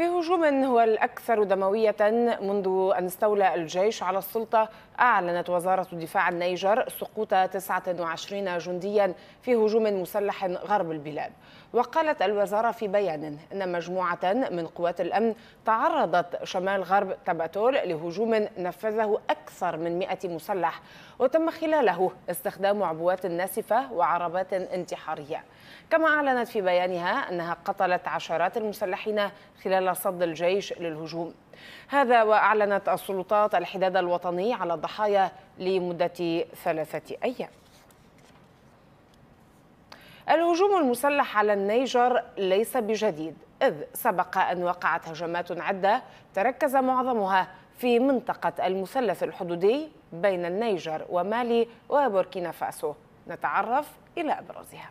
في هجوم هو الأكثر دموية منذ أن استولى الجيش على السلطة أعلنت وزارة دفاع النيجر سقوط 29 جنديا في هجوم مسلح غرب البلاد وقالت الوزارة في بيان أن مجموعة من قوات الأمن تعرضت شمال غرب تباتول لهجوم نفذه أكثر من 100 مسلح وتم خلاله استخدام عبوات ناسفة وعربات انتحارية كما أعلنت في بيانها أنها قتلت عشرات المسلحين خلال صد الجيش للهجوم هذا وأعلنت السلطات الحداد الوطني على الضحايا لمدة ثلاثة أيام الهجوم المسلح على النيجر ليس بجديد إذ سبق أن وقعت هجمات عدة تركز معظمها في منطقة المثلث الحدودي بين النيجر ومالي وبوركينا فاسو نتعرف إلى أبرزها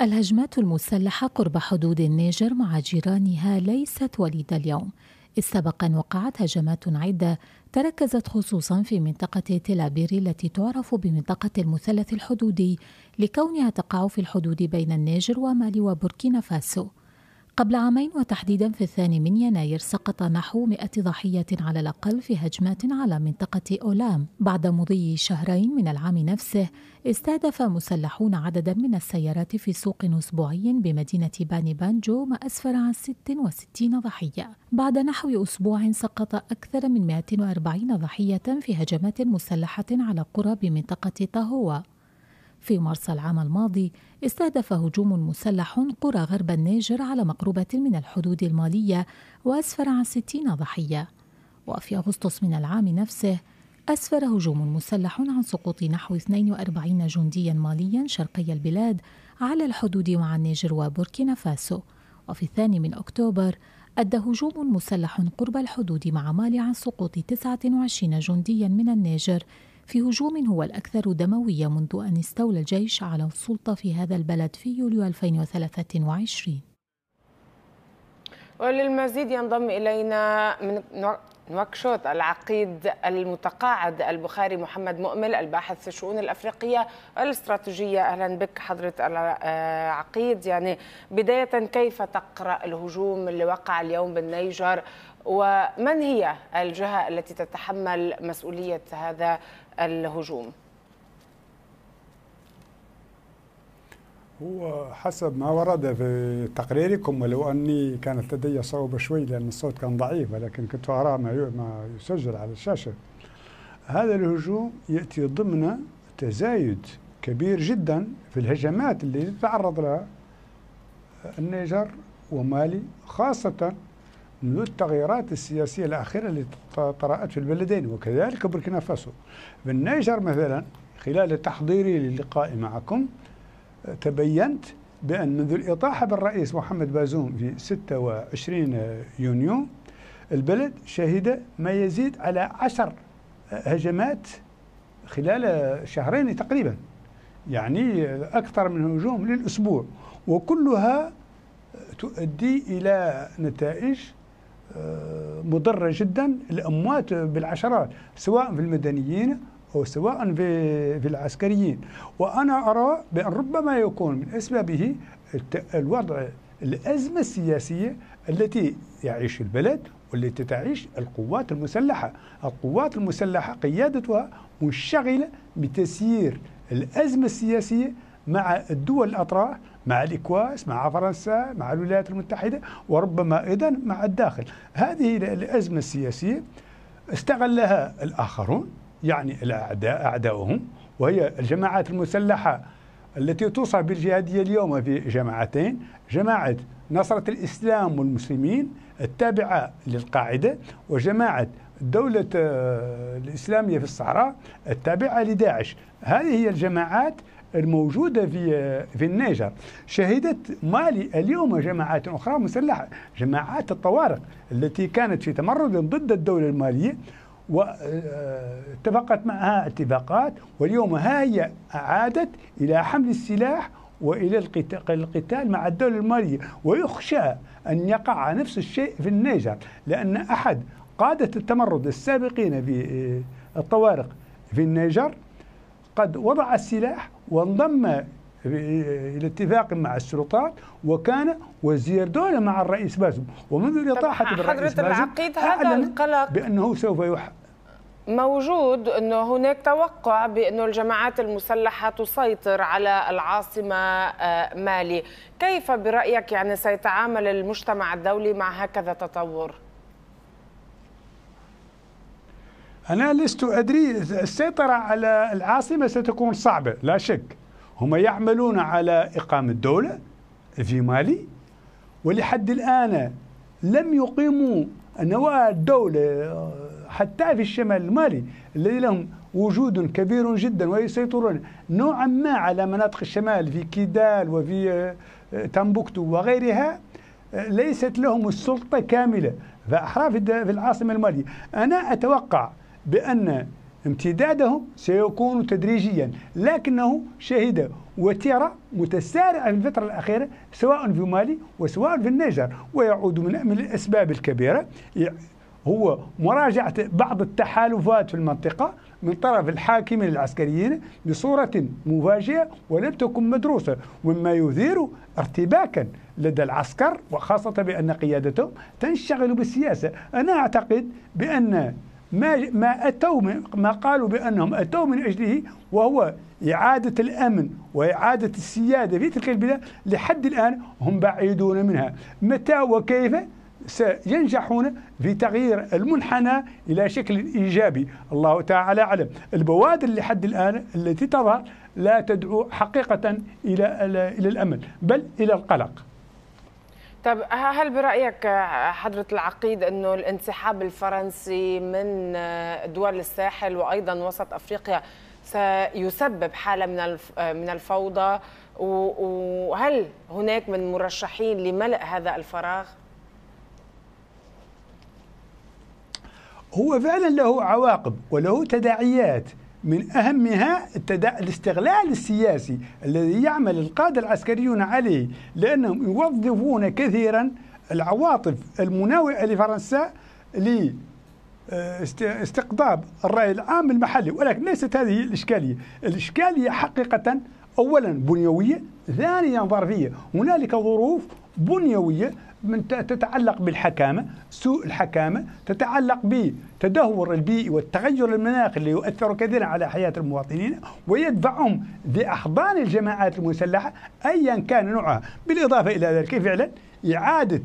الهجمات المسلحة قرب حدود النيجر مع جيرانها ليست وليدة اليوم أن وقعت هجمات عدة تركزت خصوصا في منطقة تل التي تعرف بمنطقة المثلث الحدودي لكونها تقع في الحدود بين النيجر ومالي وبوركينا فاسو قبل عامين وتحديدا في الثاني من يناير سقط نحو 100 ضحية على الأقل في هجمات على منطقة أولام بعد مضي شهرين من العام نفسه استهدف مسلحون عددا من السيارات في سوق أسبوعي بمدينة باني بانجو ما أسفر عن 66 ضحية بعد نحو أسبوع سقط أكثر من 140 ضحية في هجمات مسلحة على قرى بمنطقة طهوة في مارس العام الماضي استهدف هجوم مسلح قرى غرب النيجر على مقربة من الحدود المالية وأسفر عن 60 ضحية وفي أغسطس من العام نفسه أسفر هجوم مسلح عن سقوط نحو 42 جنديا ماليا شرقي البلاد على الحدود مع النيجر وبوركينا فاسو وفي الثاني من أكتوبر أدى هجوم مسلح قرب الحدود مع مالي عن سقوط 29 جنديا من النيجر في هجوم هو الأكثر دموية منذ أن استولى الجيش على السلطة في هذا البلد في يوليو 2023 وللمزيد ينضم إلينا من نواكشوط العقيد المتقاعد البخاري محمد مؤمل الباحث في الشؤون الافريقيه الاستراتيجيه اهلا بك حضره العقيد يعني بدايه كيف تقرا الهجوم اللي وقع اليوم بالنيجر ومن هي الجهه التي تتحمل مسؤوليه هذا الهجوم؟ هو حسب ما ورد في تقريركم ولو أني كانت لدي صعوبة شوي لأن الصوت كان ضعيف ولكن كنت أرى ما يسجل على الشاشة هذا الهجوم يأتي ضمن تزايد كبير جدا في الهجمات اللي تعرض لها النيجر ومالي خاصة منذ التغييرات السياسية الأخيرة اللي طرأت في البلدين وكذلك بوركينا فاسو في النيجر مثلا خلال تحضيري للقاء معكم تبينت بأن منذ الإطاحة بالرئيس محمد بازوم في 26 يونيو البلد شهد ما يزيد على عشر هجمات خلال شهرين تقريبا يعني أكثر من هجوم للأسبوع وكلها تؤدي إلى نتائج آه، مضرة جدا الأموات بالعشرات سواء في المدنيين أو سواء في العسكريين وأنا أرى بأن ربما يكون من أسبابه الوضع الأزمة السياسية التي يعيش البلد والتي تعيش القوات المسلحة القوات المسلحة قيادتها منشغلة بتسيير الأزمة السياسية مع الدول الأطراف مع الإكواس مع فرنسا مع الولايات المتحدة وربما أيضا مع الداخل هذه الأزمة السياسية استغلها الآخرون يعني الأعداء أعداؤهم وهي الجماعات المسلحة التي توصف بالجهادية اليوم في جماعتين جماعة نصرة الإسلام والمسلمين التابعة للقاعدة وجماعة الدولة آه، الإسلامية في الصحراء التابعة لداعش هذه هي الجماعات الموجودة في آه، في النيجر شهدت مالي اليوم جماعات أخرى مسلحة جماعات الطوارق التي كانت في تمرد ضد الدولة المالية واتفقت آه، معها اتفاقات واليوم ها هي عادت إلى حمل السلاح والى القتال مع الدوله الماليه ويخشى ان يقع نفس الشيء في النيجر لان احد قاده التمرد السابقين في آه، الطوارق في النيجر قد وضع السلاح وانضم الى اتفاق مع السلطات وكان وزير دوله مع الرئيس بازم ومنذ الاطاحه بالرئيس بازم العقيد هذا القلق بانه سوف يح موجود انه هناك توقع بانه الجماعات المسلحه تسيطر على العاصمه آه، مالي، كيف برايك يعني سيتعامل المجتمع الدولي مع هكذا تطور؟ انا لست ادري السيطره على العاصمه ستكون صعبه لا شك. هم يعملون على إقامة دولة في مالي ولحد الآن لم يقيموا نواة الدولة حتى في الشمال المالي الذي لهم وجود كبير جدا ويسيطرون نوعا ما على مناطق الشمال في كيدال وفي آه، تنبوكتو وغيرها آه، ليست لهم السلطة كاملة فأحراف في العاصمة المالية أنا أتوقع بأن امتداده سيكون تدريجيا لكنه شهد وتيرة متسارعة في الفترة الأخيرة سواء في مالي وسواء في النيجر ويعود من الأسباب الكبيرة هو مراجعة بعض التحالفات في المنطقة من طرف الحاكمين العسكريين بصورة مفاجئة ولم تكن مدروسة مما يثير ارتباكا لدى العسكر وخاصة بأن قيادتهم تنشغل بالسياسة أنا أعتقد بأن ما ما اتوا من ما قالوا بانهم اتوا من اجله وهو اعاده الامن واعاده السياده في تلك البلاد لحد الان هم بعيدون منها متى وكيف سينجحون في تغيير المنحنى الى شكل ايجابي، الله تعالى اعلم، البوادر لحد الان التي تظهر لا تدعو حقيقه الى الى الامل بل الى القلق. طب هل برأيك حضرة العقيد أنه الانسحاب الفرنسي من دول الساحل وأيضا وسط أفريقيا سيسبب حالة من من الفوضى وهل هناك من مرشحين لملء هذا الفراغ؟ هو فعلا له عواقب وله تداعيات من أهمها الاستغلال السياسي الذي يعمل القادة العسكريون عليه لأنهم يوظفون كثيرا العواطف المناوئة لفرنسا لاستقطاب آه، الرأي العام المحلي ولكن ليست هذه الإشكالية الإشكالية حقيقة أولا بنيوية ثانيا ظرفية هنالك ظروف بنيوية من تتعلق بالحكامة سوء الحكامة تتعلق بتدهور البيئي والتغير المناخي اللي يؤثر كثيرا على حياة المواطنين ويدفعهم لأحضان الجماعات المسلحة أيا كان نوعها بالإضافة إلى ذلك فعلا إعادة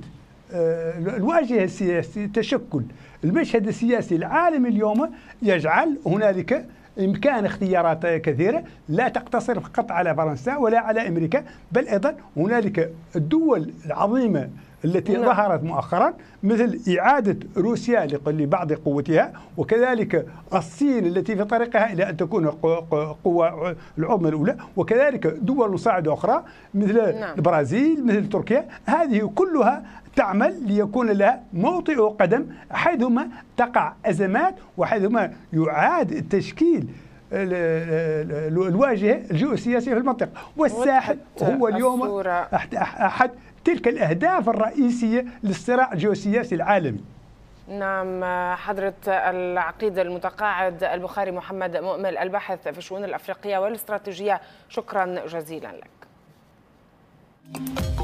آه، الواجهة السياسية تشكل المشهد السياسي العالمي اليوم يجعل هنالك إمكان اختيارات كثيرة لا تقتصر فقط على فرنسا ولا على أمريكا بل أيضا هنالك الدول العظيمة التي نعم. ظهرت مؤخرا مثل إعادة روسيا لبعض قوتها وكذلك الصين التي في طريقها إلى أن تكون قوة العظمى الأولى وكذلك دول مساعدة أخرى مثل نعم. البرازيل مثل تركيا هذه كلها تعمل ليكون لها موطئ قدم حيثما تقع أزمات وحيثما يعاد تشكيل الواجهة الجيوسياسية في المنطقة والساحل هو اليوم أحد تلك الأهداف الرئيسية للصراع الجيوسياسي العالمي نعم حضرة العقيد المتقاعد البخاري محمد مؤمل الباحث في الشؤون الأفريقية والاستراتيجية شكرا جزيلا لك